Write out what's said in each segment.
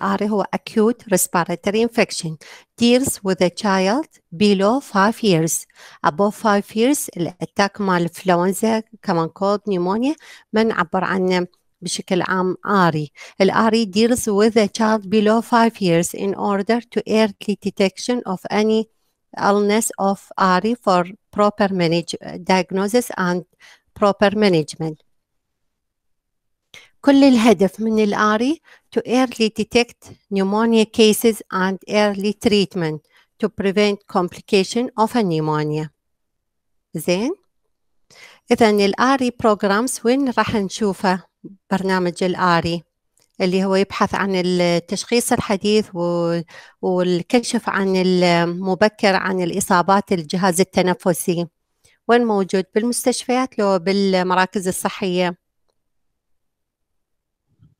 Ari هو acute respiratory infection deals with a child below 5 years above 5 years الاتاك مال الانفلونزا كمان pneumonia, نيمونيا بنعبر عنه بشكل عام ARI. ARI deals with a child below 5 years in order to early detection of any illness of ARI for proper manage diagnosis and proper management. كل الهدف من الآري to early detect pneumonia cases and early treatment to prevent complication of a pneumonia. زين؟ إذا الآري programs وين راح نشوفه برنامج الآري اللي هو يبحث عن التشخيص الحديث والكشف عن المبكر عن الإصابات الجهاز التنفسي وين موجود بالمستشفيات لو بالمراكز الصحية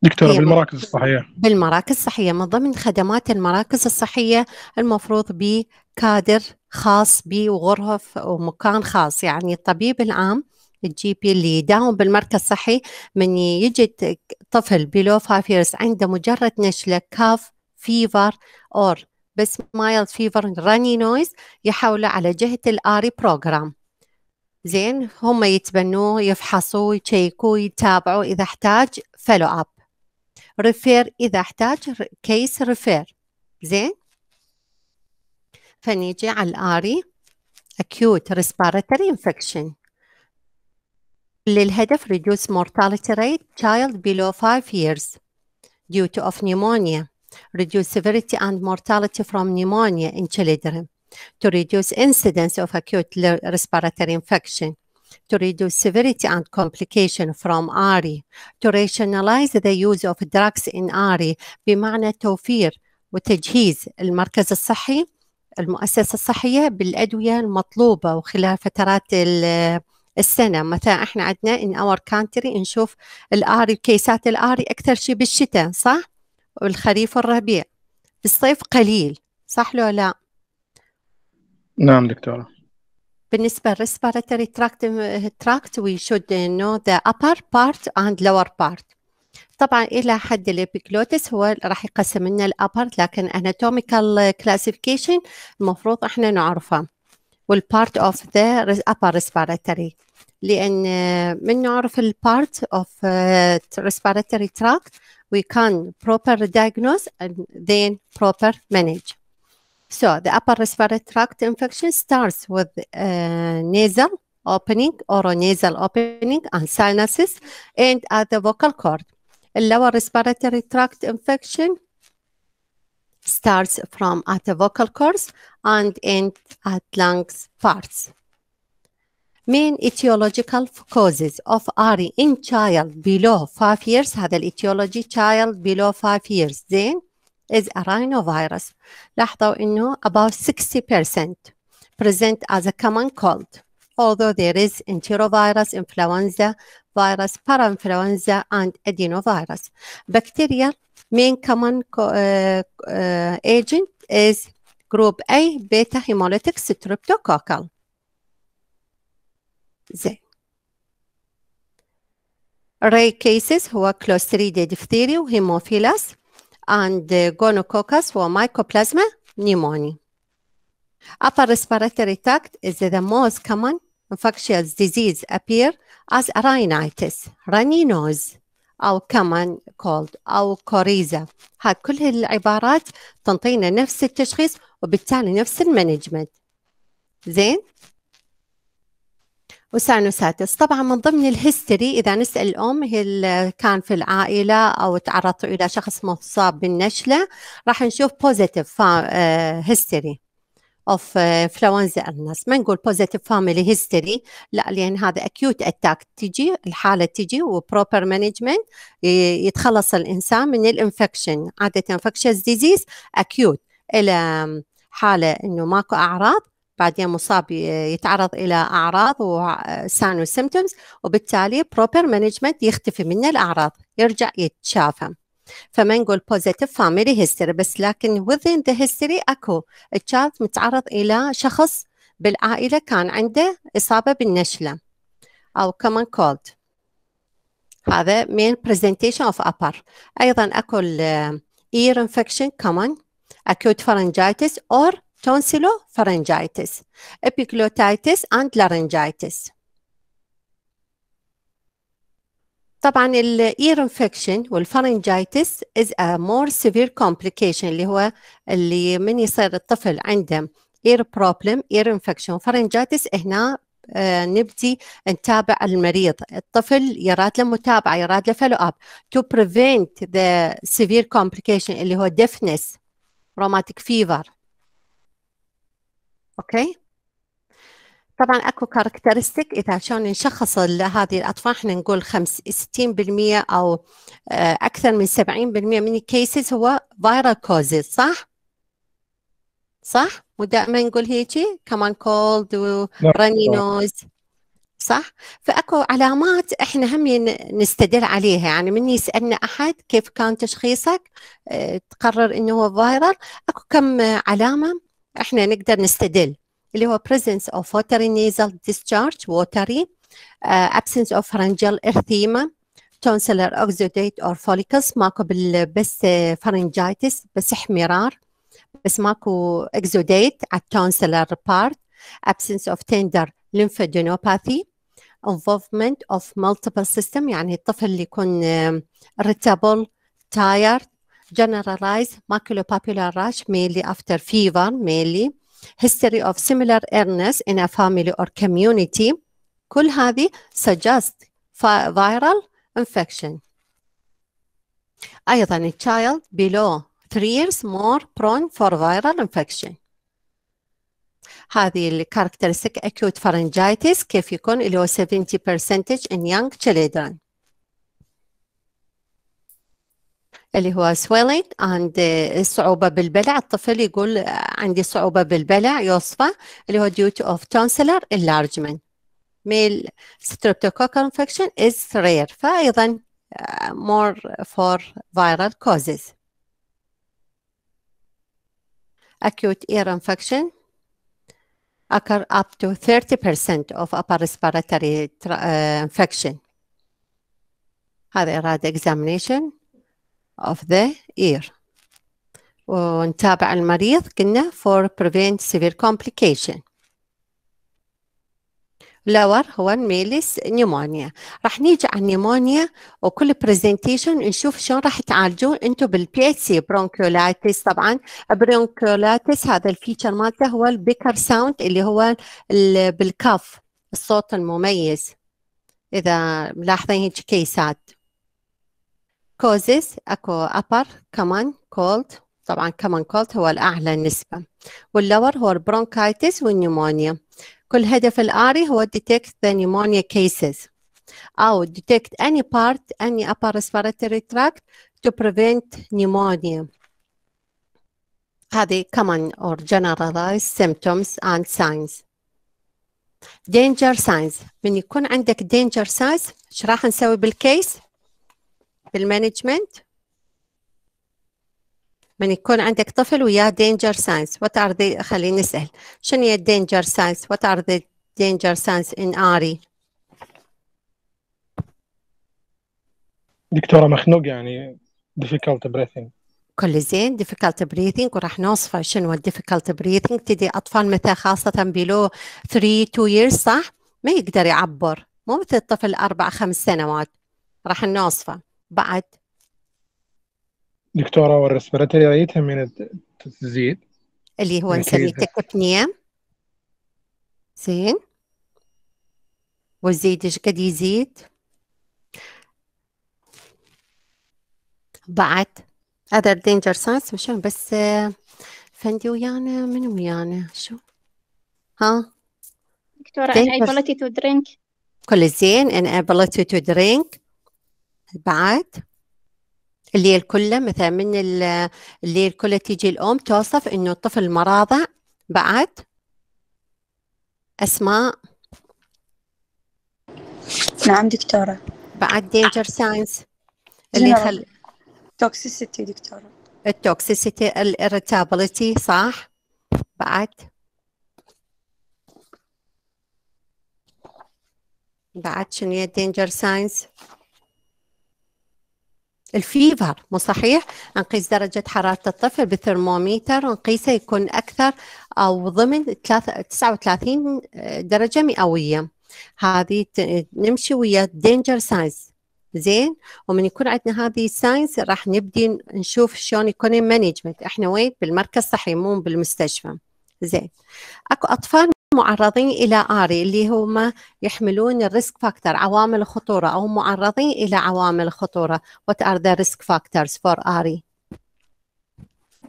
دكتورة إيه، بالمراكز الصحية بالمراكز الصحية من ضمن خدمات المراكز الصحية المفروض بكادر خاص به وغرف ومكان خاص يعني الطبيب العام الجي بي اللي يداوم بالمركز الصحي من يجد طفل بلو 5 عنده مجرد نشله كاف فيفر اور بس مايل فيفر راني نويز يحوله على جهه الاري بروجرام e زين هم يتبنوه يفحصوه يشيكوه يتابعوه اذا احتاج فلو اب ريفير إذا احتاج كيس ريفير زين فنيجي على الآري acute respiratory infection للهدف reduce mortality rate child below 5 years due to of pneumonia reduce severity and mortality from pneumonia in children to reduce incidence of acute respiratory infection to reduce severity and complication from ARI to rationalize the use of drugs in ARI بمعنى توفير وتجهيز المركز الصحي المؤسسة الصحية بالأدوية المطلوبة وخلال فترات السنة مثلا احنا عندنا in our country نشوف الآري كيسات الآري أكثر شيء بالشتاء صح؟ والخريف والربيع في الصيف قليل صح لو لا؟ نعم دكتورة بالنسبة للريسبيراتوري تراكت تراكت وي شود نو ذا upper part and lower part طبعا إلى حد الابيكلوتس هو راح يقسم لنا الأبر لكن anatomical classification المفروض احنا نعرفه والبارت اوف ذا upper respiratory لأن من نعرف البارت اوف uh, respiratory tract we can بروبر diagnose and then بروبر manage So the upper respiratory tract infection starts with uh, nasal opening, oronasal opening, and sinuses, and at the vocal cord. A lower respiratory tract infection starts from at the vocal cords and end at lungs parts. Main etiological causes of RE in child below 5 years, هذا etiology child below 5 years, then is a rhinovirus لاحظوا إنه about 60% present as a common cold although there is enterovirus, influenza virus, parainfluenza, and adenovirus. Bacteria main common uh, uh, agent is group A beta hemolytic streptococcal. زين Ray cases are Clostridia diphtheria hemophilus. and gonococcus for mycoplasma pneumoniae. Upper respiratory tract is the most common infectious disease appear as rhinitis, runny nose أو common cold أو coryza. هاد كل العبارات تنطينا نفس التشخيص وبالتالي نفس المانجمنت زين وساتس طبعا من ضمن الهيستوري اذا نسال الام هي كان في العائله او تعرضت الى شخص مصاب بالنشله راح نشوف بوزيتيف هيستوري اوف انفلونزا الناس ما نقول بوزيتيف فاميلي هيستوري لا لان هذا اكيوت اتاك تجي الحاله تجي وبروبر مانجمنت يتخلص الانسان من الانفكشن عاده انفكشن ديزيز اكيوت الى حاله انه ماكو اعراض بعدين مصاب يتعرض الى اعراض وسان سيمتومز وبالتالي بروبر مانجمنت يختفي منه الاعراض يرجع يتشافى فما نقول بوزيتيف فاميلي هيستوري بس لكن within ذا هيستري اكو التشايلد متعرض الى شخص بالعائله كان عنده اصابه بالنشله او common كولد هذا مين presentation اوف ابر ايضا اكو ear infection common acute pharyngitis or فرنجايتس epiglottitis and laryngitis. طبعا الاير انفكشن والفرنجايتس از ا مور سيفير كومبليكيشن اللي هو اللي من يصير الطفل عنده اير بروبلم اير انفكشن فرنجايتس هنا آه نبدي نتابع المريض الطفل يراد له متابعه يراد له فولو اب تو بريفنت ذا سيفير كومبليكيشن اللي هو ديفنس روماتيك فيفر اوكي طبعا اكو كاركترستيك اذا عشان نشخص هذه الاطفال احنا نقول 65% او آه، اكثر من 70% من الكيسز هو فايرال كوزز صح؟ صح؟ ودائما نقول هيجي كمان كولد وراني نوز صح؟ فاكو علامات احنا هم نستدل عليها يعني من يسالنا احد كيف كان تشخيصك آه، تقرر انه هو فايرال اكو كم آه، علامه احنا نقدر نستدل اللي هو presence of watery nasal discharge watery uh, absence of pharyngeal erythema tonsillar exudate or follicles ماكو بس pharyngitis بس احمرار بس ماكو exudate at tonsillar part absence of tender lymphadenopathy involvement of multiple system يعني الطفل اللي يكون irritable tired generalized maculopapular rash mainly after fever, mainly history of similar illness in a family or community. كل هذه suggest viral infection. أيضا a child below 3 years more prone for viral infection. هذه الكاركترستيك acute pharyngitis كيف يكون اللي هو 70% in young children. اللي هو swelling عند صعوبة بالبلع الطفل يقول عندي صعوبة بالبلع يوصفه اللي هو due to of tonsillar enlargement male streptococcal infection is rare فأيضا more for viral causes acute ear infection occur up to 30% of upper respiratory infection هذا إرادة examination of the ear ونتابع المريض قلنا for prevent severe complication lower هو الميلس نيمونيا راح نيجي على النيمونيا وكل برزنتيشن نشوف شلون راح تعالجون انتم بالبي اتش سي برونكيولايتس طبعا برونكيولايتس هذا الفيتشر مالته هو البيكر ساوند اللي هو بالكف الصوت المميز اذا ملاحظين هيك كيسات causes اكو upper common cold طبعا common cold هو الأعلى نسبة واللور هو البرونكايتس والنيمونيا كل هدف الآري هو detect the pneumonia cases أو detect any part any upper respiratory tract to prevent pneumonia هذه common or generalized symptoms and signs danger signs من يكون عندك danger signs ايش راح نسوي بالكيس المانجمنت من يكون عندك طفل وياه دينجر ساينس وات ار ذي خليني اسال شنو هي الدينجر ساينس وات ار ذي دينجر ساينس ان اري دكتورة مخنوق يعني difficult breathing كل زين difficult breathing وراح نوصفه شنو difficult breathing تدي أطفال مثلا خاصة بلو 3 2 years صح ما يقدر يعبر مو مثل الطفل أربع خمس سنوات راح نوصفه بعد دكتورة والرسبيراتوري ريتها من تزيد اللي هو نسميه تكتنية زين وزيد ايش قد يزيد بعد هذا دينجر ساينس مشان بس آه، فندي ويانا من ويانا شو ها دكتورة an ability to drink كل زين ان ability to drink بعد اللي كله مثلا من اللي كله تيجي الأم توصف إنه الطفل مراضع بعد أسماء نعم دكتورة بعد دينجر ساينس اللي خل توكسيسيتي دكتورة التوكسيسيتي الارتابلتي صح بعد بعد شنو هي الدينجر ساينس؟ الفيفر مو صحيح نقيس درجة حرارة الطفل بالثرموميتر نقيسه يكون أكثر أو ضمن 39 آه، درجة مئوية هذه نمشي ويا دينجر ساينز زين ومن يكون عندنا هذه الساينس راح نبدي نشوف شلون يكون المانجمنت احنا وين بالمركز الصحي مو بالمستشفى زين اكو اطفال معرضين إلى آري اللي هم يحملون الريسك فاكتور عوامل الخطورة أو معرضين إلى عوامل الخطورة وات ار ذا ريسك فاكتورز فور آري؟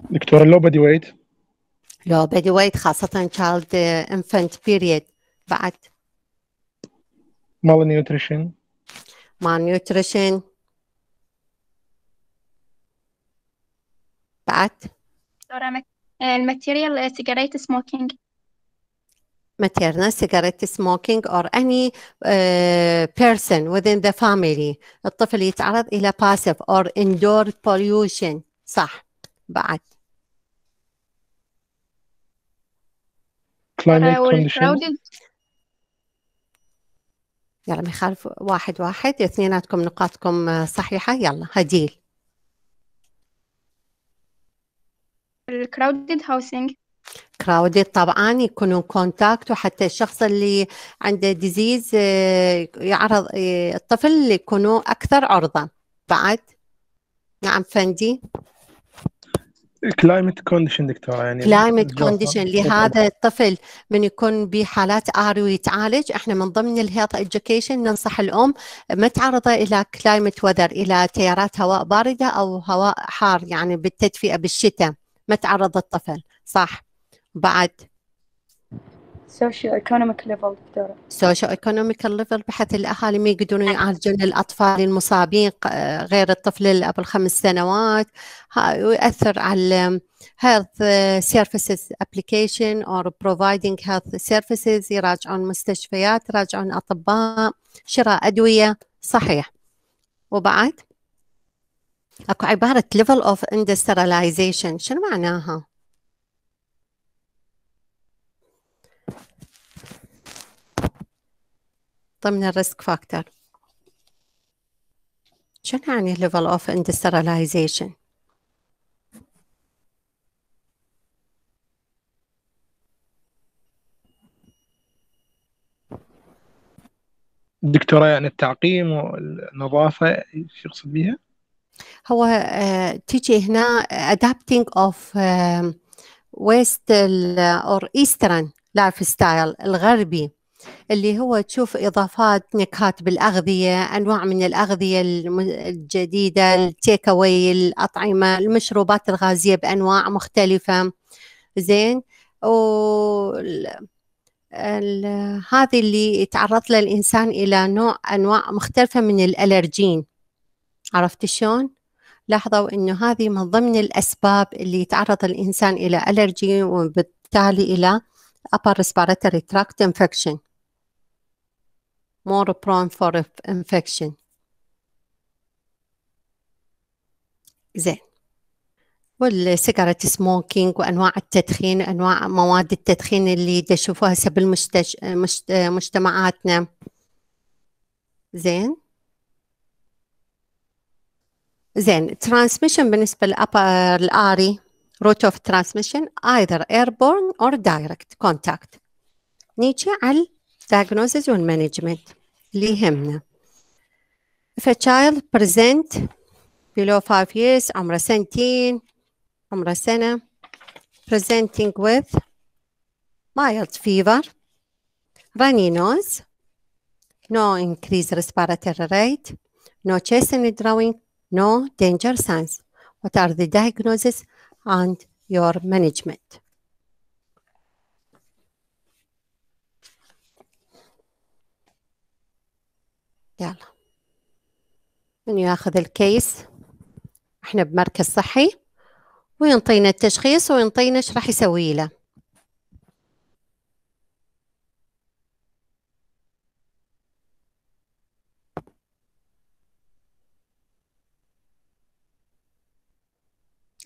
دكتورة لو بدي ويت لو بدي ويت خاصة child uh, infant period بعد malnutrition malnutrition بعد آه، الماتيريال سيجاريت uh، سموكينج maternal cigarette smoking or any uh, person within the family الطفل يتعرض إلى passive or indoor pollution صح بعد يلا ما يخالف واحد واحد اثنيناتكم نقاطكم صحيحة يلا هديل crowded housing كراودي طبعا يكونون كونتاكت وحتى الشخص اللي عنده ديزيز آه، يعرض آه، الطفل يكونوا اكثر عرضه بعد نعم فندي كلايمت كونديشن دكتوره يعني كلايمت كونديشن لهذا الطفل من يكون بحالات اري ويتعالج احنا من ضمن الهيلث اديوكيشن ننصح الام ما تعرضه الى كلايمت وذر الى تيارات هواء بارده او هواء حار يعني بالتدفئه بالشتاء ما تعرض الطفل صح بعد سوشيو ايكونوميك ليفل دكتوره سوشيو ايكونوميك ليفل بحيث الاهالي ما يقدرون يعالجون الاطفال المصابين غير الطفل اللي قبل خمس سنوات ويأثر على health services application or providing health services يراجعون مستشفيات يراجعون اطباء شراء ادويه صحيح وبعد اكو عباره level of industrialization شنو معناها؟ ضمن الريسك فاكتور شنو يعني ليفل اوف اندستريلايزيشن دكتورة يعني التعقيم والنظافة ايش يقصد بها؟ هو آه، تيجي هنا adapting of ويست اور ايسترن لايف ستايل الغربي اللي هو تشوف اضافات نكهات بالاغذيه انواع من الاغذيه الجديده التيك اواي الاطعمه المشروبات الغازيه بانواع مختلفه زين و هذه اللي يتعرض لها الانسان الى نوع انواع مختلفه من الالرجين عرفت شلون لاحظوا انه هذه من ضمن الاسباب اللي يتعرض الانسان الى الرجين وبالتالي الى upper respiratory tract infection more prone for infection زين والسيجارة سموكينج وأنواع التدخين أنواع مواد التدخين اللي تشوفوها هسه بالمجتمعاتنا بالمجتج... مجت... زين زين ترانسميشن بالنسبة للأبر الآري route of transmission either airborne or direct contact نيجي على diagnosis and management اللي يهمنا if a child present below 5 years عمره سنتين عمره سنة presenting with mild fever runny nose no increased respiratory rate no chest and drawing no danger signs what are the diagnosis and your management يلا من ياخذ الكيس احنا بمركز صحي وينطينا التشخيص وينطينا ايش راح يسوي له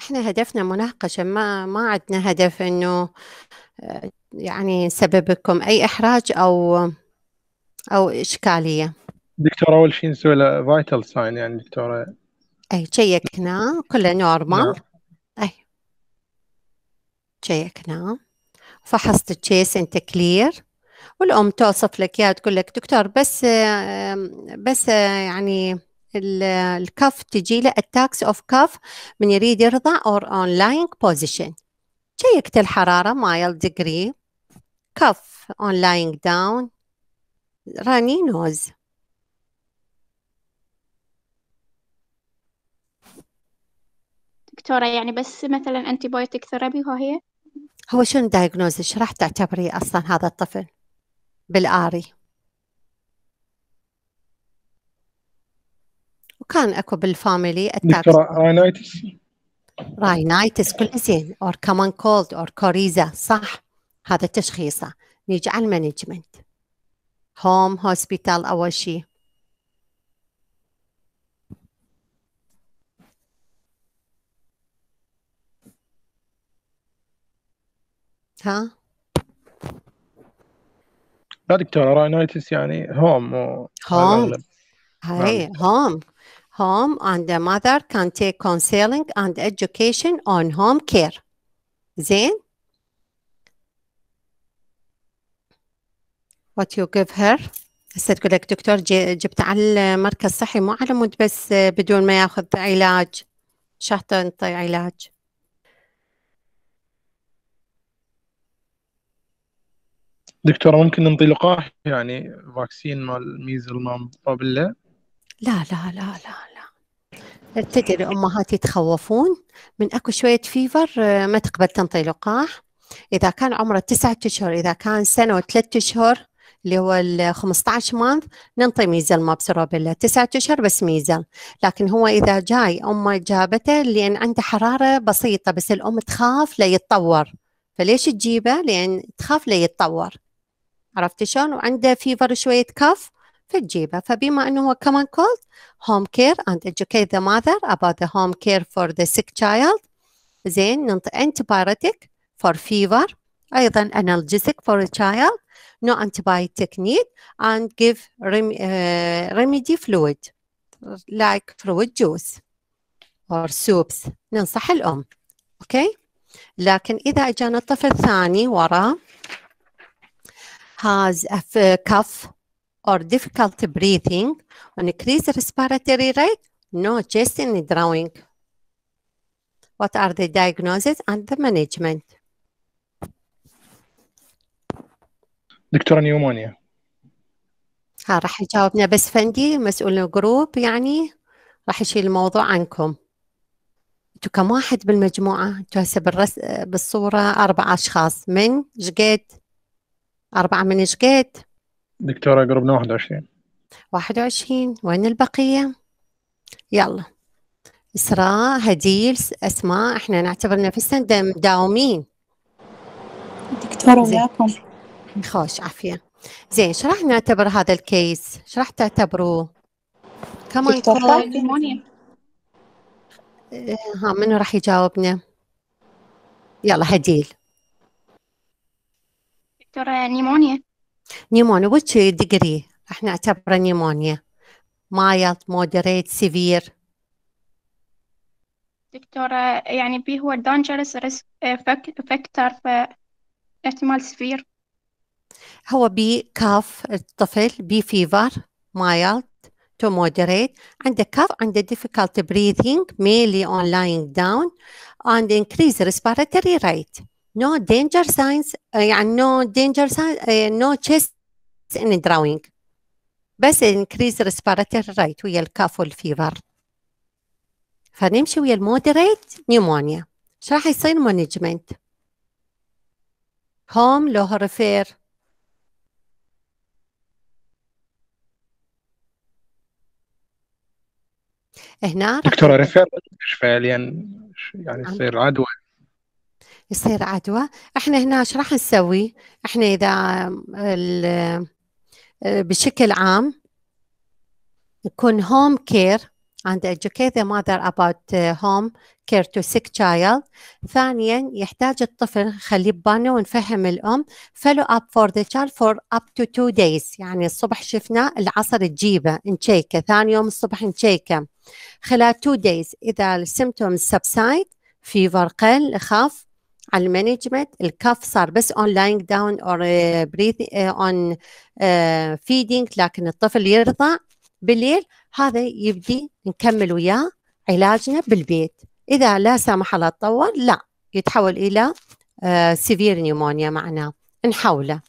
احنا هدفنا مناقشة ما ما عندنا هدف انه آه، يعني نسببكم اي احراج او او اشكالية دكتوره اول شيء نسوي له فايتال ساين يعني دكتوره اي شيكنا كله نورمال اي شيكنا فحصت التشيس انت كلير والام توصف لك اياها تقول لك دكتور بس بس آه، يعني الكف تجي له اتاكس اوف كف من يريد يرضع اور اون لاينج بوزيشن شيكت الحراره مايل ديجري كف اون لاينج داون راني نوز دكتورة يعني بس مثلا بايوتيك ثيرابي هو هي هو شنو الدايجنوز ايش راح تعتبري أصلا هذا الطفل بالآري وكان اكو بالفاميلي دكتورة راينايتس راينايتس كل زين اور كمان كولد اور كوريزا صح هذا تشخيصه نيجي على المانجمنت هوم هوسبيتال اول شيء ها لا دكتورة راينايتس يعني هوم هوم هاي هوم نعم. home and the mother can take counseling and education on home care. زين? What you give her? هسه تقول لك دكتور جبت على المركز الصحي مو على مود بس آه، بدون ما ياخذ علاج شحطة انطي علاج دكتورة ممكن نعطي لقاح يعني فاكسين مال ميزل مال لا لا لا لا لا تدري امهات يتخوفون من اكو شويه فيفر آه، ما تقبل تنطي لقاح اذا كان عمره تسعة اشهر اذا كان سنه وثلاث اشهر اللي هو ال 15 مانث ننطي ميزل ما بسروبيلا تسعة اشهر بس ميزل لكن هو اذا جاي امه جابته لان عنده حراره بسيطه بس الام تخاف لا يتطور فليش تجيبه لان تخاف لا يتطور عرفتي شلون وعنده فيفر شويه كف فتجيبه فبما انه هو common cold home care and educate the mother about the home care for the sick child زين ننطي antibiotic for fever ايضا analgesic for a child no antibiotic need and give rem uh, remedy fluid like fruit juice or soups ننصح الام اوكي okay? لكن اذا اجانا طفل ثاني وراه has a cough or difficult breathing, an increased respiratory rate, no chest and drawing. What are the diagnoses and the management? دكتورة نيومونيا ها راح يجاوبنا بس فندي مسؤول الجروب يعني راح يشيل الموضوع عنكم انتوا كم واحد بالمجموعة؟ انتوا هسه بالرس... بالصورة أربع أشخاص من شقد أربعة من شقد؟ دكتورة قربنا 21 21 وين البقية؟ يلا إسراء هديل أسماء إحنا نعتبر نفسنا مداومين دكتورة وياكم خوش عافية زين شو راح نعتبر هذا الكيس؟ شو راح تعتبروه؟ كمان إيه، ها منو راح يجاوبنا؟ يلا هديل دكتورة نيمونيا نيمونيا وش ديجري احنا نعتبره نيمونيا mild moderate severe دكتورة يعني بي هو dangerous risk factor فاحتمال severe هو بي كاف الطفل بي فيفر mild to moderate عنده cough عنده difficult breathing mainly on lying down and increase respiratory rate no danger signs eh, يعني no danger signs eh, no chest in drawing بس increase respiratory rate ويا الكاف والفيفر فنمشي ويا المودريت نيمونيا شو راح يصير مانجمنت هوم لو ريفير هنا دكتوره ريفير مش فعليا يعني يصير عدوى يصير عدوى احنا هنا ايش راح نسوي احنا اذا بشكل عام يكون هوم كير and educate the mother about home care to sick child ثانيا يحتاج الطفل خليه ببالنا ونفهم الأم follow up for the child for up to two days يعني الصبح شفنا العصر تجيبه نشيكه ثاني يوم الصبح نشيكه خلال two days إذا السيمتومز subside فيفر قل خف على المانجمنت الكف صار بس اون لاينج داون اور اون فيدينج لكن الطفل يرضع بالليل هذا يبدي نكمل وياه علاجنا بالبيت اذا لا سمح الله تطور لا يتحول الى سيفير نيومونيا معناه نحوله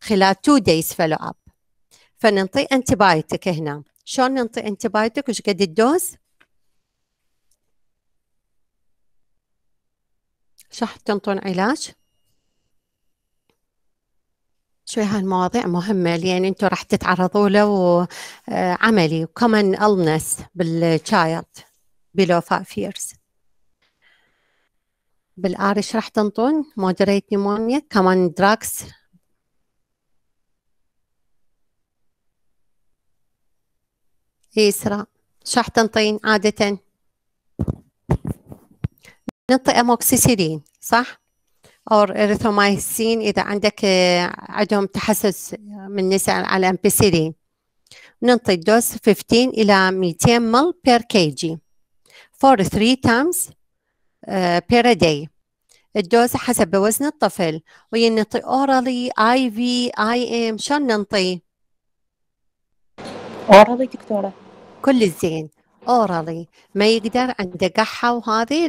خلال تو دايز فولو اب فننطي انتبايتك هنا شلون ننطي انتبايتك وش قد الدوز شح تنطون علاج شوي هالمواضيع مهمة لأن أنتم راح تتعرضوا له آه، عملي كومن illness بالشايلد below فايف years بالآرش راح تنطون moderate pneumonia كمان drugs يسرى شو تنطين عادة؟ نعطي اموكسيسيلين صح؟ أو إريثرومايسين إذا عندك آه، عندهم تحسس آه، من النساء على أمبسيلين نعطي الدوز 15 إلى 200 مل بير كي جي فور 3 تايمز بير داي الدوز حسب وزن الطفل وينطي اورالي اي في اي ام شلون ننطي؟ اورالي دكتوره كل الزين اورالي ما يقدر عنده قحه وهذه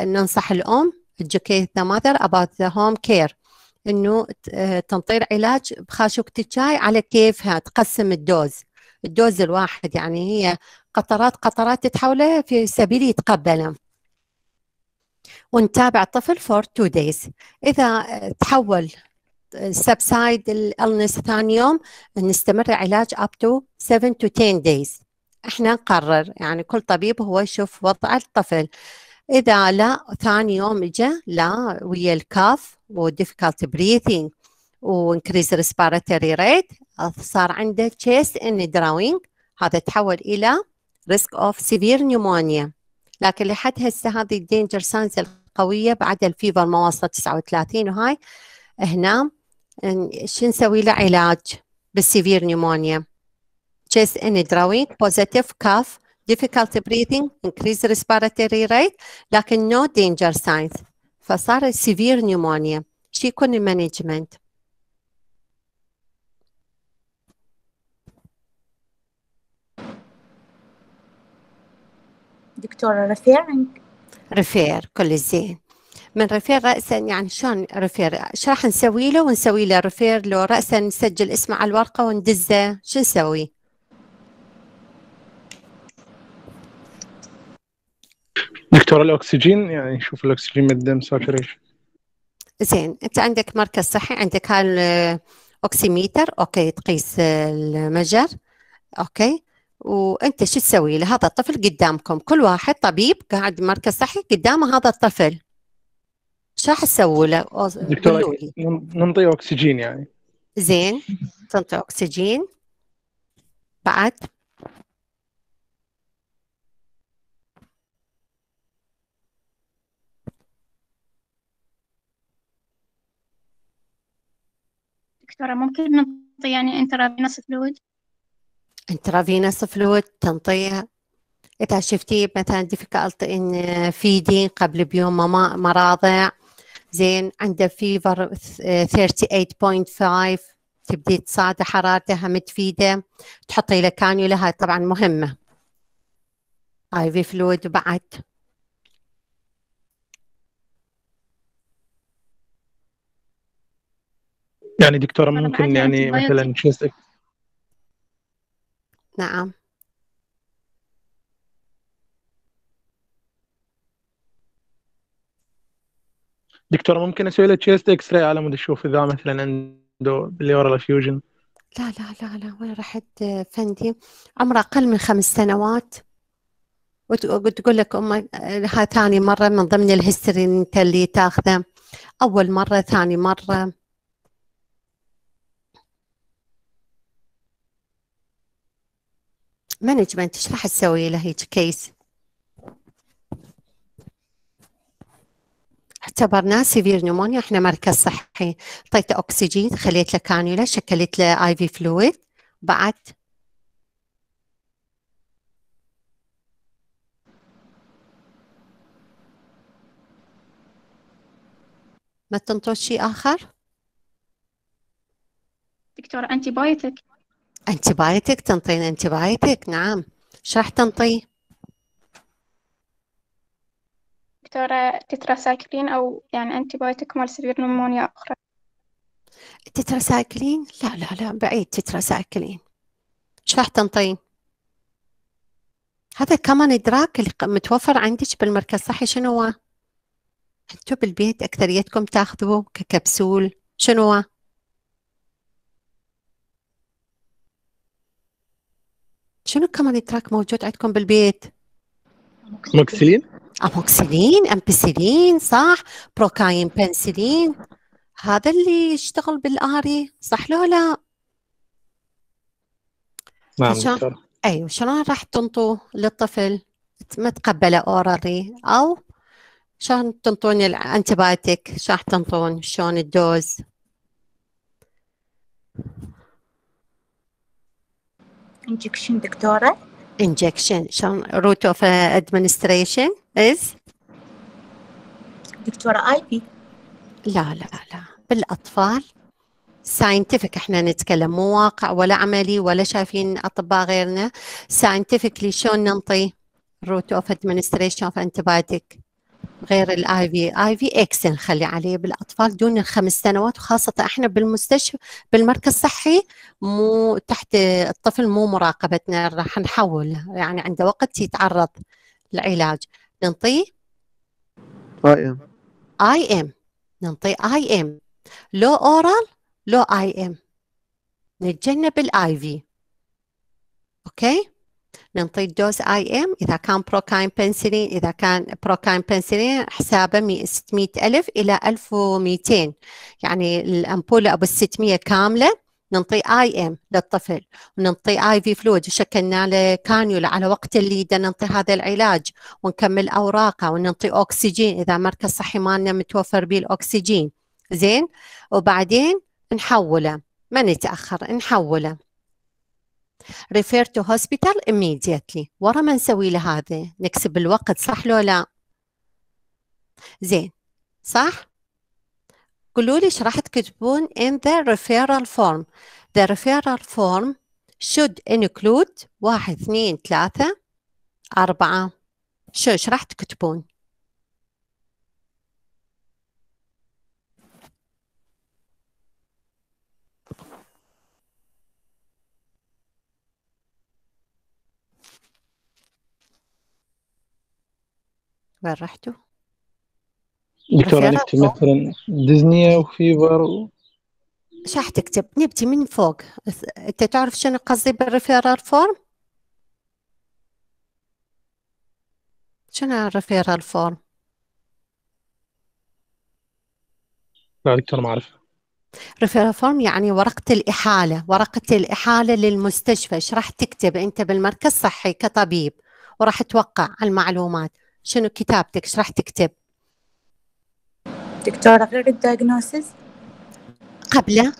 ننصح الام educate the mother about the home care انه تنطير علاج بخاشوكة الشاي على كيفها تقسم الدوز الدوز الواحد يعني هي قطرات قطرات تتحوله في سبيل يتقبله ونتابع الطفل فور تو دايز اذا تحول سبسايد الالنس ثاني يوم نستمر علاج اب تو 7 تو 10 دايز احنا نقرر يعني كل طبيب هو يشوف وضع الطفل اذا لا ثاني يوم اجى لا ويا الكاف وديفيكالت بريثينج وانكريز ريسبيراتوري ريت صار عنده تشيست ان دراوينج هذا تحول الى ريسك اوف سيفير نيومونيا لكن لحد هسه هذه الدينجر ساينز القويه بعد الفيفر ما وصلت 39 وهاي هنا شو نسوي له علاج بالسيفير نيومونيا chest any drawing, positive cough, difficulty breathing, increased respiratory rate, لكن no danger signs. فصار severe pneumonia. شو يكون المانجمنت؟ دكتورة ريفيرنج ريفير كل زين من ريفير رأسا يعني شلون ريفير شو راح نسوي له ونسوي له ريفير لو رأسا نسجل اسمه على الورقة وندزه شو نسوي؟ دكتور الاكسجين يعني شوف الاكسجين من الدم ساتوريشن زين انت عندك مركز صحي عندك هالاوكسيميتر آه، اوكي تقيس آه، المجر اوكي وانت شو تسوي لهذا الطفل قدامكم كل واحد طبيب قاعد مركز صحي قدامه هذا الطفل شو راح تسوي له دكتور ننطيه اكسجين يعني زين تنطي اكسجين بعد دكتورة ممكن ننطي يعني انترافينوس فلويد؟ انترافينوس فلويد تنطيها إذا شفتي مثلا ديفيكالت إن فيدين قبل بيوم مراضع زين عنده فيفر 38.5 تبدي تصادي حرارتها متفيدة تحطي له كانيولا هاي طبعا مهمة اي في فلويد بعد يعني دكتورة ممكن يعني مثلا شو اسالك نعم دكتورة ممكن اسوي له تشيست اكس راي على مود اشوف اذا مثلا عنده بليورال فيوجن لا لا لا لا وين رحت فندي عمره اقل من خمس سنوات وتقول لك امه هاي ثاني مره من ضمن الهيستوري انت اللي تاخذه اول مره ثاني مره مانجمنت ايش راح تسوي هيك كيس اعتبرناه سيفير نمونيا احنا مركز صحي اعطيته اكسجين خليت له كانيولا شكلت له اي في فلويد بعد ما تنطوش شيء اخر دكتور انتي بايوتيك انتبايتك تنطين انتبايتك نعم شو راح تنطي؟ دكتورة تتراسايكلين أو يعني أنتبايتك مال سفير نمونيا أخرى تتراسايكلين؟ لا لا لا بعيد تتراسايكلين شو راح تنطين؟ هذا كمان إدراك اللي متوفر عندك بالمركز الصحي شنو هو؟ أنتم بالبيت أكثريتكم تاخذوه ككبسول شنو هو؟ شنو كمان التراك موجود عندكم بالبيت؟ اموكسيلين اموكسيلين امبسيلين صح بروكاين بنسلين هذا اللي يشتغل بالآري صح لو لا؟ نعم فشان... ايوه شلون راح تنطوا للطفل ما تقبله اورالي او شلون تنطون الانتبايتك شلون تنطون شلون الدوز انجكشن دكتورة انجكشن شلون روت اوف ادمنستريشن از دكتورة اي بي لا لا لا بالاطفال ساينتفك احنا نتكلم مو واقع ولا عملي ولا شايفين اطباء غيرنا ساينتفكلي شلون ننطي روت اوف ادمنستريشن اوف antibiotic غير الاي في اي في اكس نخلي عليه بالاطفال دون الخمس سنوات وخاصه احنا بالمستشفى بالمركز الصحي مو تحت الطفل مو مراقبتنا راح نحول يعني عنده وقت يتعرض للعلاج نعطيه اي ام اي ام نعطيه اي ام لو اورال لو اي ام نتجنب الاي في اوكي ننطي الدوز اي ام اذا كان بروكاين بنسلين اذا كان بروكاين بنسلين حسابه 600 الف الى 1200 يعني الامبوله ابو 600 كامله ننطي اي ام للطفل وننطي اي في فلويد وشكلنا له كانيولا على وقت اللي ننطي هذا العلاج ونكمل اوراقه وننطي اوكسجين اذا مركز صحي مالنا متوفر به الاوكسجين زين وبعدين نحوله ما نتاخر نحوله refer to hospital immediately ورا ما نسوي له هذا نكسب الوقت صح لو لا زين صح قولوا لي ايش راح تكتبون in the referral form the referral form should include واحد اثنين ثلاثة أربعة شو ايش راح تكتبون وين رحتوا؟ دكتور نبتي مثلا ديزني وفيفر و... شاح تكتب نبتي من فوق انت تعرف شنو قصدي بالريفيرال فورم شنو الريفيرال فورم لا دكتور ما اعرف ريفيرال فورم يعني ورقة الإحالة ورقة الإحالة للمستشفى ايش راح تكتب أنت بالمركز الصحي كطبيب وراح توقع المعلومات شنو كتابتك ايش راح تكتب دكتورة غير الدياغنوسيس قبله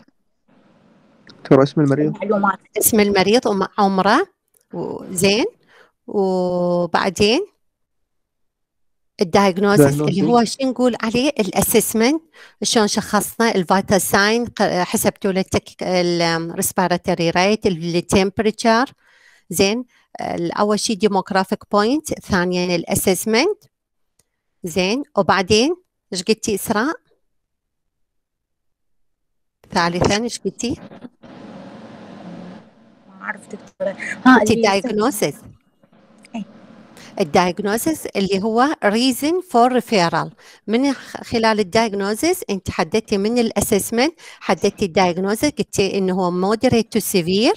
دكتورة اسم المريض معلومات اسم المريض وعمره وزين وبعدين الدايجنوزيس اللي هو شو نقول عليه الاسسمنت شلون شخصنا الفيتال ساين حسبتوا الريسبيراتوري ريت التمبرتشر زين اول شيء ديموغرافيك بوينت ثانيا الاسسمنت زين وبعدين ايش قلتي اسراء ثالثا ايش قلتي ما اعرف دكتوره ها الدايجنوسيس الدايجنوزس اللي هو ريزن فور ريفيرال من خلال الدايجنوزس انت حددتي من الاسسمنت حددتي الدايجنوزس قلتي انه هو مودريت تو سيفير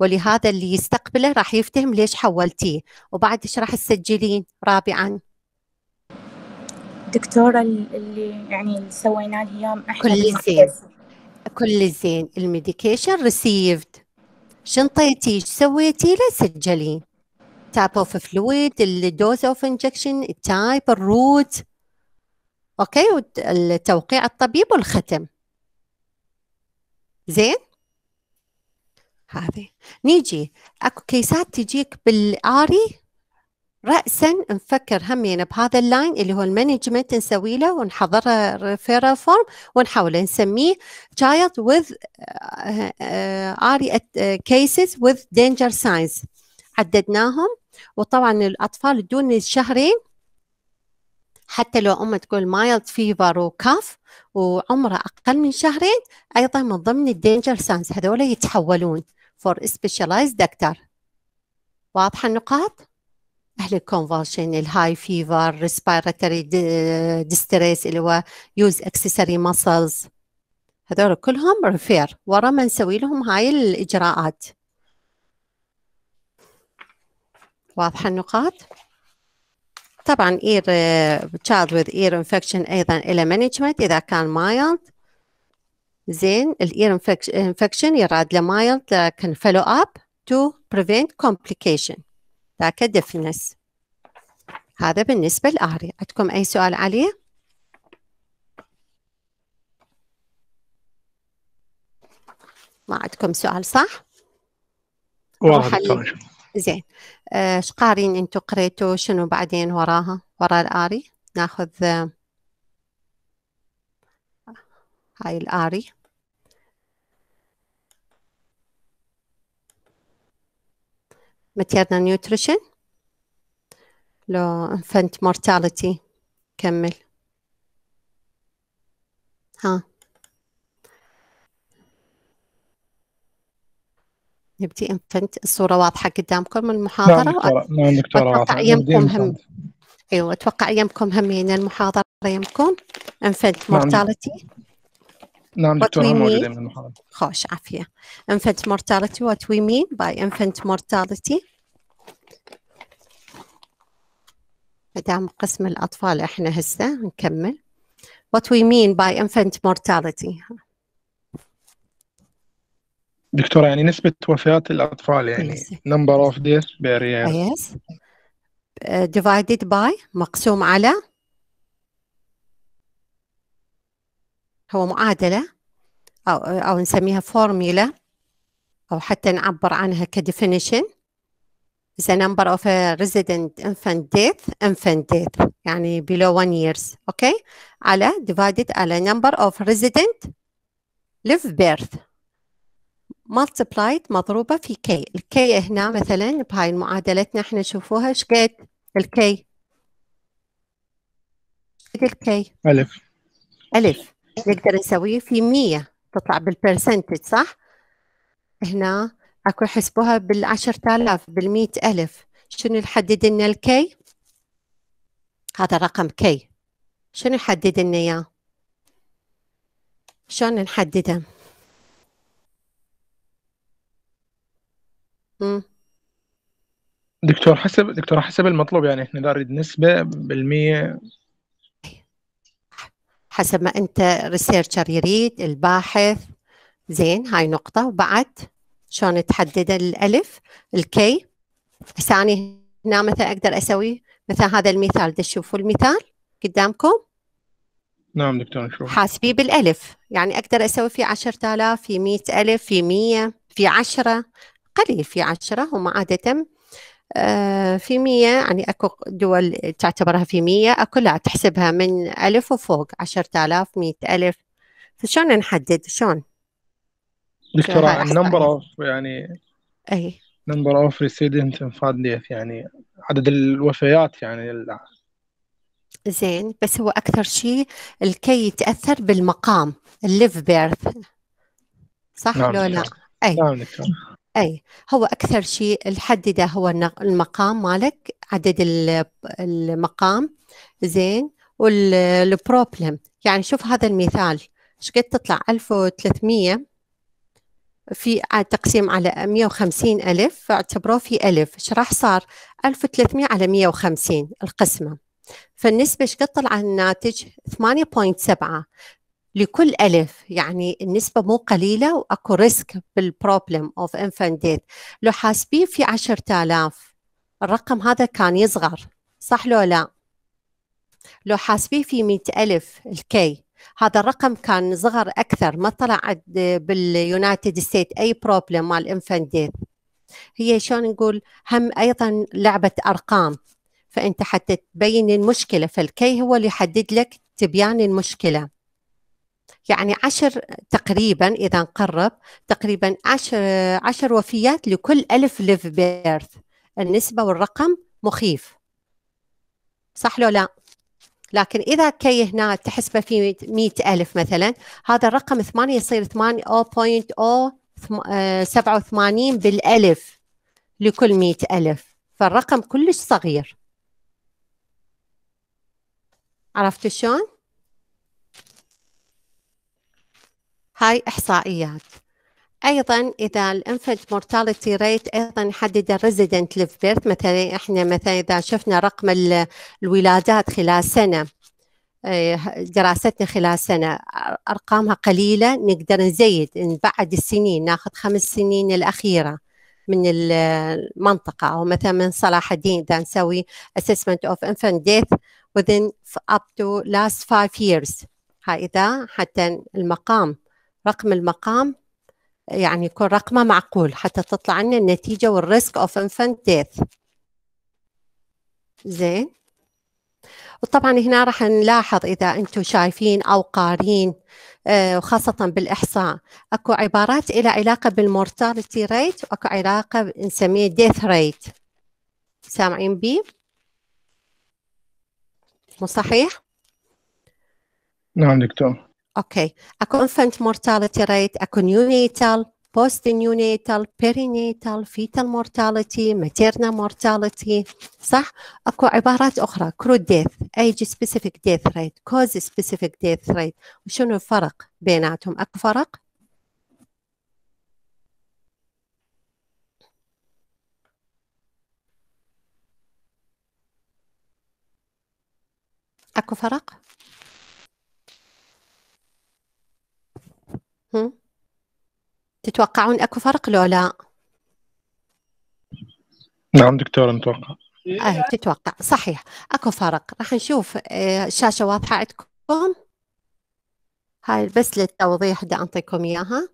ولهذا اللي يستقبله راح يفتهم ليش حولتيه وبعد ايش راح تسجلين رابعا دكتورة اللي يعني اللي سويناه اليوم احنا كل زين كل زين الميديكيشن ريسيفد شنطيتي ايش سويتي له سجلين تايب اوف فلويد الدوز اوف انجكشن التايب الروت اوكي التوقيع الطبيب والختم زين هذه نيجي اكو كيسات تجيك بالآري رأسا نفكر همين يعني بهذا اللاين اللي هو المانجمنت نسوي له ونحضره ريفيرال فورم ونحوله نسميه تشايلد آه، وذ آه، آري كيسز وذ دينجر ساينز عددناهم وطبعا الأطفال دون الشهرين حتى لو أمه تقول مايلد فيفر وكاف وعمره أقل من شهرين أيضا من ضمن الدينجر سانس هذول يتحولون for specialized doctor واضحة النقاط؟ أهل الكونفرشن الهاي فيفر respiratory distress اللي هو use accessory muscles هذول كلهم ريفير ورا ما نسوي لهم هاي الإجراءات واضحة النقاط؟ طبعا اير تشايلد وذ اير انفكشن ايضا الى مانجمنت اذا كان مايلد زين الاير انفكشن يراد لمايلد لكن فولو اب تو بريفنت كومبليكيشن ذاك الدفنس هذا بالنسبة لآري عندكم أي سؤال عليه؟ ما عندكم سؤال صح؟ واضح زين آه، ايش آه قارين انتم قريتوا شنو بعدين وراها ورا الآري؟ ناخذ آه هاي الآري maternal nutrition لو infant mortality كمل ها نبدي infant الصورة واضحة قدامكم المحاضرة نعم دكتورة نعم دكتورة واضحة هم ايوه اتوقع يمكم همين المحاضرة يمكم infant mortality نعم دكتورة موجودة من المحاضرة خوش عافية infant mortality what we mean by infant mortality مدام قسم الأطفال إحنا هسه نكمل what we mean by infant mortality دكتورة يعني نسبة وفيات الأطفال يعني yes. number of deaths per year yes uh, divided by مقسوم على هو معادلة أو, أو نسميها فورميلا أو حتى نعبر عنها كديفينيشن is a number of a resident infant death infant death يعني below one years okay على divided على number of resident live birth multiplied مضروبة في k ال k هنا مثلا بهاي المعادلتنا احنا نشوفوها ايش قد ايش قد k؟ ألف ألف نقدر نسويه في مية تطلع بالبرسنتج صح؟ هنا اكو يحسبوها بالعشرة آلاف بالمية ألف شنو يحدد لنا الكي؟ هذا رقم كي شنو يحدد لنا اياه؟ شلون نحدده؟ دكتور حسب دكتور حسب المطلوب يعني احنا نريد نسبة بالمية حسب ما انت ريسيرشر يريد الباحث زين هاي نقطة وبعد شلون تحدد الألف الكي ثاني هنا مثلا أقدر أسوي مثلا هذا المثال تشوفوا المثال قدامكم نعم دكتور نشوف حاسبيه بالألف يعني أقدر أسوي في 10000 في 100000 في 100 في 10 قليل في 10 هم عادة آه، في مية يعني أكو دول تعتبرها فيمية أكو لا تحسبها من ألف وفوق عشرة آلاف مئة ألف فشلون نحدد شلون؟ دكتورة نمبر أوف يعني أي نمبر أوف ريسيدنت انفادليث يعني عدد الوفيات يعني ال... زين بس هو أكثر شيء الكي يتأثر بالمقام الليف بيرث صح نعم ولا لا؟ أي نعم اي هو اكثر شيء الحدده هو المقام مالك عدد المقام زين والبروبلم يعني شوف هذا المثال ايش قد تطلع 1300 في تقسيم على 150 ألف فاعتبروه في ألف ايش راح صار 1300 على 150 القسمة فالنسبة ايش قد طلع الناتج 8.7 لكل ألف يعني النسبة مو قليلة وأكو ريسك بالبروبلم أوف إنفانت ديث لو حاسبين في عشرة آلاف الرقم هذا كان يصغر صح لو لا لو حاسبيه في مئة ألف الكي هذا الرقم كان صغر أكثر ما طلع باليونايتد ستيت أي بروبلم مال infant ديث هي شلون نقول هم أيضا لعبة أرقام فأنت حتى تبين المشكلة فالكي هو اللي يحدد لك تبيان المشكلة يعني عشر تقريبا إذا نقرب تقريبا عشر, عشر وفيات لكل ألف ليف بيرث النسبة والرقم مخيف صح لو لا لكن إذا كي هنا تحسبه في 100 ألف مثلا هذا الرقم 8 يصير أو آه، وثمانين بالألف لكل 100 ألف فالرقم كلش صغير عرفتوا شلون؟ هاي إحصائيات ايضا اذا الانفنت مورتاليتي ريت ايضا يحدد الريزيدنت ليف بيرث مثلا احنا مثلا اذا شفنا رقم الولادات خلال سنه إيه، دراستنا خلال سنه ارقامها قليله نقدر نزيد بعد السنين ناخذ خمس سنين الاخيره من المنطقه او مثلا من صلاح الدين اذا نسوي assessment of infant death within up to last five years هاي اذا حتى المقام رقم المقام يعني يكون رقمه معقول حتى تطلع لنا النتيجة والريسك اوف انفنت ديث زين وطبعا هنا راح نلاحظ اذا انتم شايفين او قارين آه، وخاصة بالإحصاء أكو عبارات إلى علاقة بالمورتاليتي ريت وأكو علاقة نسميه ديث ريت سامعين بي؟ مو صحيح؟ نعم دكتور Okay, a infant mortality rate, a neonatal, postneonatal, perinatal, fetal mortality, maternal mortality صح؟ اكو عبارات اخرى crude death, age specific death rate, cause specific death rate وشنو الفرق بيناتهم؟ اكو فرق؟ اكو فرق؟ هم؟ تتوقعون أكو فرق لو لا؟ نعم دكتور نتوقع آه تتوقع صحيح أكو فرق راح نشوف الشاشة آه، واضحة عندكم هاي بس للتوضيح بدي أعطيكم إياها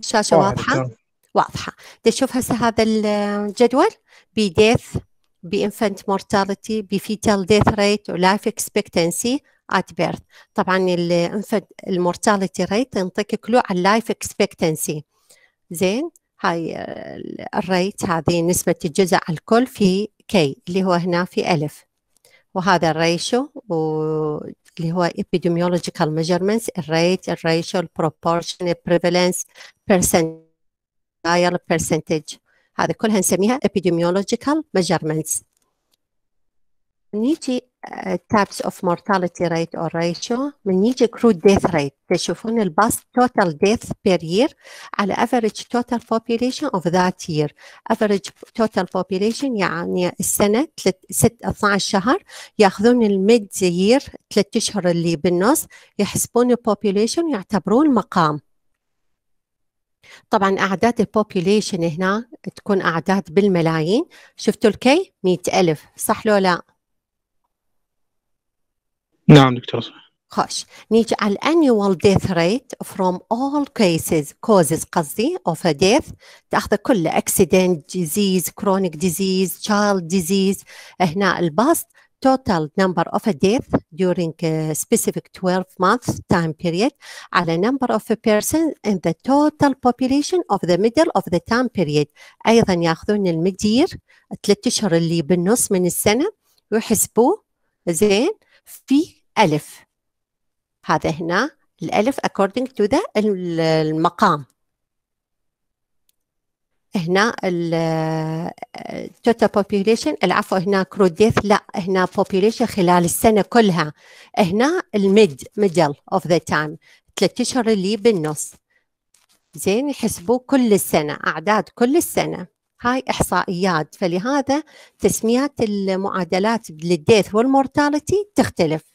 الشاشة واضحة واضحة تشوف هسه هذا الجدول بديث بإنفنت مورتاليتي بفيتال ديث ريت ولايف اكسبكتنسي at birth طبعا الانفد المورتاليتي ريت ينطيك كلو على اللايف اكسبكتنسي زين هاي آه، الريت هذه نسبة الجزع على الكل في كي اللي هو هنا في ألف وهذا الريشو اللي هو epidemiological measurements الريت الريشو البروبورشن البريفالنس percentile percentage هذا كلها نسميها epidemiological measurements نيجي تابس اوف مورتاليتي ريت اور ريشيو من بنيجي crude ديث ريت تشوفون الباس توتال ديث بير يير على افريج توتال بوبيليشن اوف ذات يير افريج توتال بوبيليشن يعني السنة 6 12 شهر ياخذون الميد يير 3 اشهر اللي بالنص يحسبون البوبيليشن يعتبرون مقام طبعا أعداد البوبيليشن هنا تكون أعداد بالملايين شفتوا الكي 100 ألف صح لو لا نعم دكتور خوش نيجي على annual death rate from all cases causes قصدي of a death تاخذ كل accident disease chronic disease child disease هنا البسط total number of a death during a specific 12 month time period على number of a person in the total population of the middle of the time period ايضا ياخذون المدير ثلاثة اشهر اللي بالنص من السنه ويحسبوه زين في ألف هذا هنا الألف according to the المقام هنا total population العفو هنا crude death لا هنا population خلال السنة كلها هنا الميد middle of the time ثلاثة أشهر اللي بالنص زين يحسبوا كل السنة أعداد كل السنة هاي إحصائيات فلهذا تسميات المعادلات للديث والمورتاليتي تختلف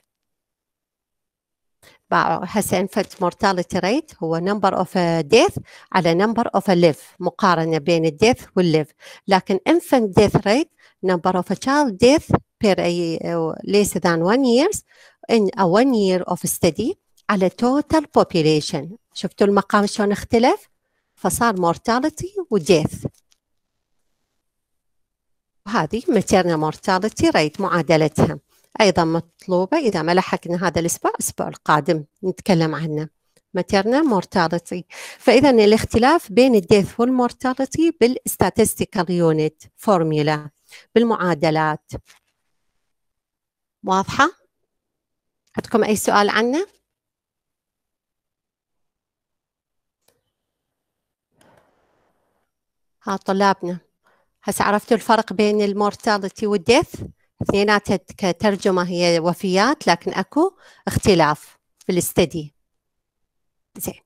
باعوا هسه infant mortality rate هو number of death على number of live مقارنة بين الديث والليف لكن infant death rate number of child death per a, less than one years in a one year of study على total population شفتوا المقام شلون اختلف فصار mortality وديث وهذه maternal mortality rate معادلتها أيضا مطلوبة إذا ما لحقنا هذا الأسبوع الأسبوع القادم نتكلم عنه maternal mortality فإذا الاختلاف بين الديث والمورتاليتي بالستاتستيكال يونت فورميلا بالمعادلات واضحة؟ عندكم أي سؤال عنه؟ ها طلابنا هسه عرفتوا الفرق بين المورتاليتي والديث؟ اثنيناتها كترجمه هي وفيات لكن اكو اختلاف في الاستدي زين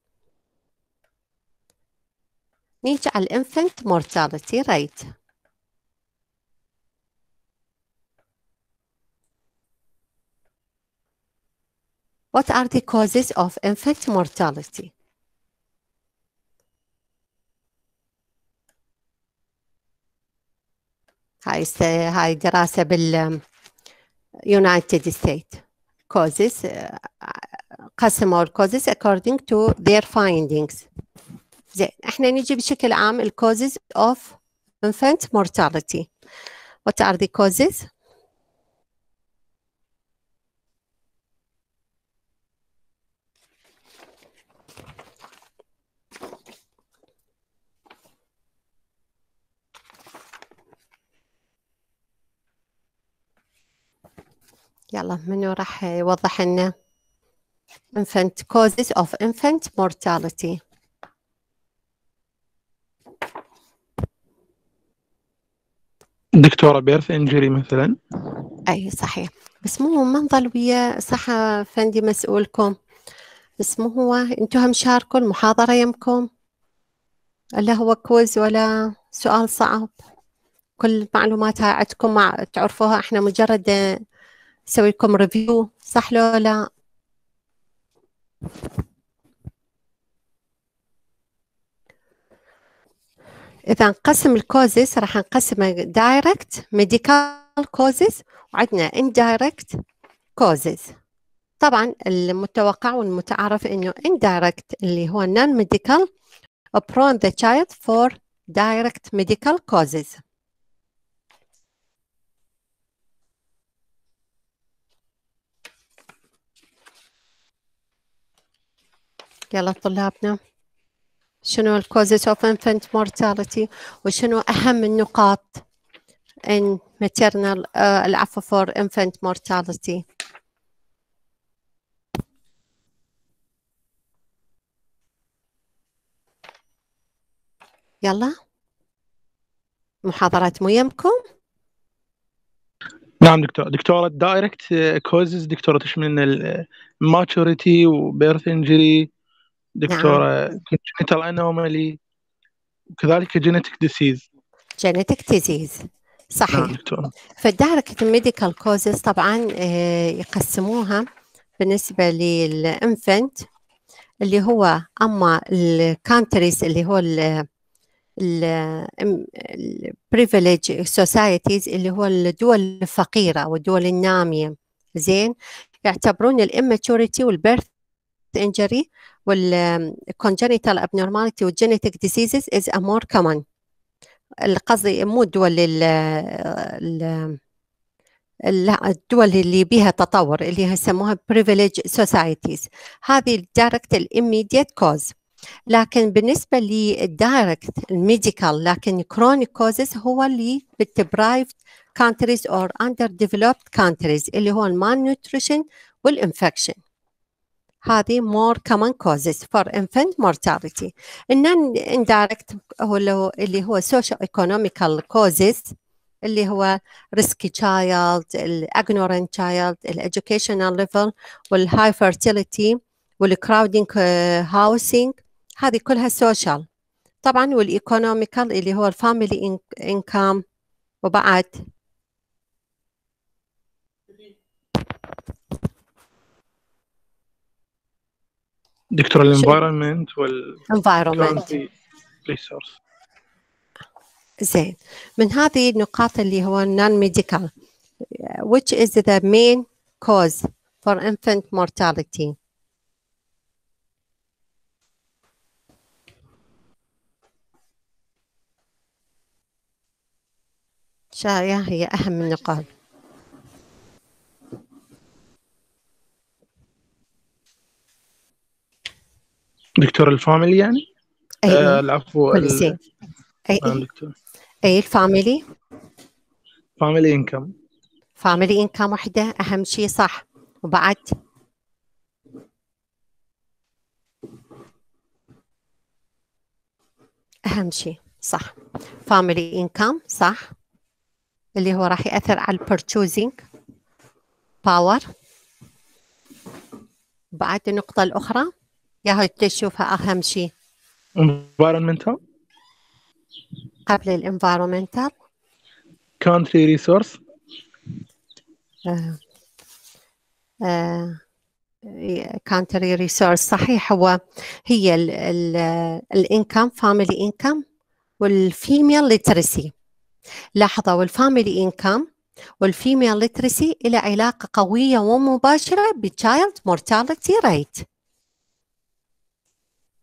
نيجي على الانفنت مورتاليتي ريت What are the causes of infant mortality? هاي هاي دراسة بال United States causes قسم uh, uh, or causes according to their findings زين احنا نجي بشكل عام ال causes of infant mortality what are the causes يلا منو راح يوضح لنا infant causes of infant mortality دكتورة بيرث انجري مثلا اي صحيح بس مو ما نظل ويا صح فندي مسؤولكم بس مو هو انتم هم شاركوا المحاضرة يمكم لا هو كوز ولا سؤال صعب كل معلوماتها عندكم مع تعرفوها احنا مجرد سوي لكم ريفيو صح لو لا إذا نقسم الكوزز راح نقسمه دايركت ميديكال كوزز وعندنا indirect كوزز طبعا المتوقع والمتعارف إنه indirect اللي هو non medical prone the child for direct medical causes يلا طلابنا شنو الكوزز اوف infant mortality وشنو اهم النقاط in maternal آه، العفو for infant mortality يلا محاضرات مو يمكم نعم دكتور دكتورة دايركت آه، كوزز دكتورة تشمل الماتوريتي وبيرث انجري دكتوره نعم. انومالي وكذلك جينيتك ديزيز جينيتك ديزيز صحيح نعم، دكتوره فالدايركت ميديكال كوزز طبعا آه، يقسموها بالنسبه للانفنت اللي هو اما الكانتريز اللي هو البريفليج سوسايتيز اللي هو الدول الفقيره والدول الناميه زين يعتبرون الاماتوريتي والبيرث انجري وال congenital abnormality genetic diseases is a more common القصدي مو الدول الدول اللي بيها تطور اللي يسموها privileged societies هذه direct immediate cause لكن بالنسبة direct medical لكن chronic causes هو اللي بالdeprived countries or underdeveloped countries اللي هو malnutrition والinfection هذه more common causes for infant mortality. And then indirect هو اللي هو اللي هو socio-economical causes اللي هو risky child, ال ignorant child, ال educational level وال high fertility وال crowding housing هذه كلها social. طبعا والايكونوميكال اللي هو الفاميلي انكم وبعد دكتور الانفايرمنت وال ريسورس زين من هذه النقاط اللي هو النون ميديكال which is the main cause for infant mortality شاية هي أهم النقاط دكتور الفاميلي يعني؟ أيوة. آه العفو ال... اي آه، دكتور اي الفاميلي فاميلي انكم فاميلي انكم وحده اهم شيء صح وبعد اهم شيء صح فاميلي انكم صح اللي هو راح ياثر على البرتشوزنج باور بعد النقطة الأخرى يا هاي تشوفها أهم شيء environmental قبل الانفايرمنتال country resource كانتري äh, ريسورس äh, صحيح هو هي الانكم فاميلي انكم والفيميل ليترسي لاحظوا والفاميلي انكم والفيميل ليترسي إلى علاقة قوية ومباشرة بالتشايلد مورتاليتي ريت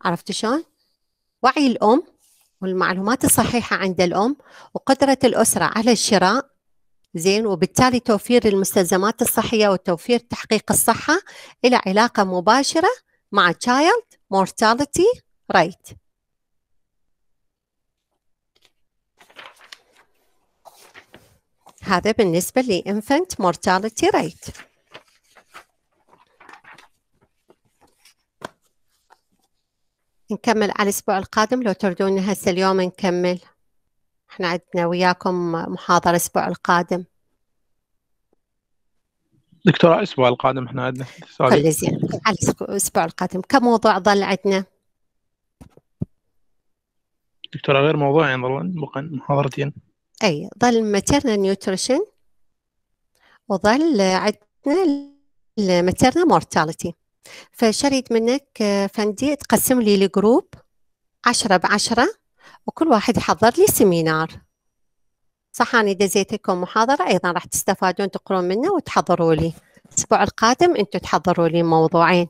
عرفت شلون؟ وعي الأم والمعلومات الصحيحة عند الأم وقدرة الأسرة على الشراء زين وبالتالي توفير المستلزمات الصحية وتوفير تحقيق الصحة إلى علاقة مباشرة مع child mortality rate هذا بالنسبة لإنفنت mortality rate نكمل على الأسبوع القادم لو تردون هسه اليوم نكمل احنا عندنا وياكم محاضرة الأسبوع القادم دكتورة الأسبوع القادم احنا عندنا كل زين على الأسبوع القادم كم موضوع ظل عندنا؟ دكتورة غير موضوعين يعني محاضرتين أي ظل maternal نيوتريشن وظل عندنا maternal مورتاليتي فشريت منك فندي تقسم لي الجروب عشرة بعشرة وكل واحد يحضر لي سيمينار صح أنا دزيت لكم محاضرة أيضا راح تستفادون تقرون منه وتحضروا لي الأسبوع القادم أنتوا تحضروا لي موضوعين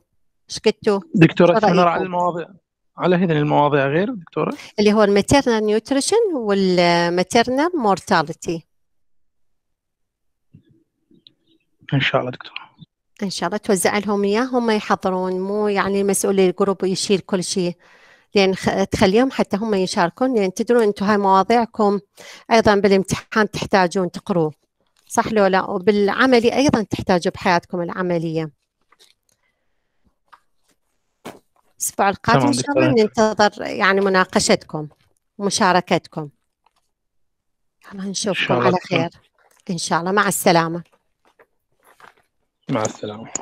ايش قلتوا؟ دكتورة على المواضيع على هذين المواضيع غير دكتورة؟ اللي هو الماتيرنال نيوتريشن والماتيرنال مورتاليتي ان شاء الله دكتوره ان شاء الله توزع لهم اياه هم يحضرون مو يعني مسؤول الجروب يشيل كل شيء لان تخليهم حتى هم يشاركون لان تدرون انتم هاي مواضيعكم ايضا بالامتحان تحتاجون تقروا صح لو لا وبالعملي ايضا تحتاجوا بحياتكم العمليه الاسبوع القادم ان شاء الله ننتظر يعني مناقشتكم ومشاركتكم يلا نشوفكم على خير ان شاء الله مع السلامه مع السلامه